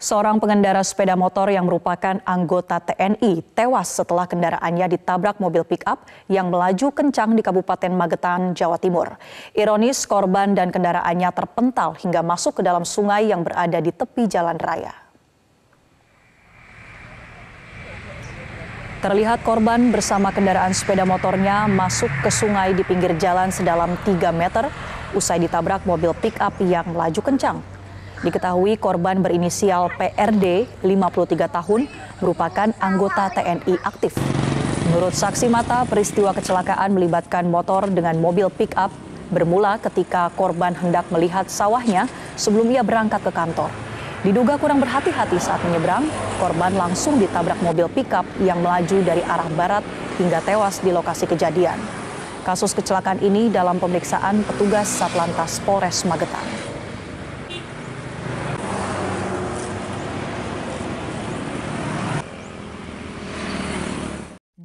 Seorang pengendara sepeda motor yang merupakan anggota TNI tewas setelah kendaraannya ditabrak mobil pickup yang melaju kencang di Kabupaten Magetan, Jawa Timur. Ironis, korban dan kendaraannya terpental hingga masuk ke dalam sungai yang berada di tepi jalan raya. Terlihat korban bersama kendaraan sepeda motornya masuk ke sungai di pinggir jalan sedalam 3 meter usai ditabrak mobil pick-up yang melaju kencang. Diketahui korban berinisial PRD 53 tahun merupakan anggota TNI aktif. Menurut saksi mata, peristiwa kecelakaan melibatkan motor dengan mobil pick-up bermula ketika korban hendak melihat sawahnya sebelum ia berangkat ke kantor. Diduga kurang berhati-hati saat menyeberang, korban langsung ditabrak mobil pickup yang melaju dari arah barat hingga tewas di lokasi kejadian. Kasus kecelakaan ini dalam pemeriksaan petugas Satlantas Polres Magetan.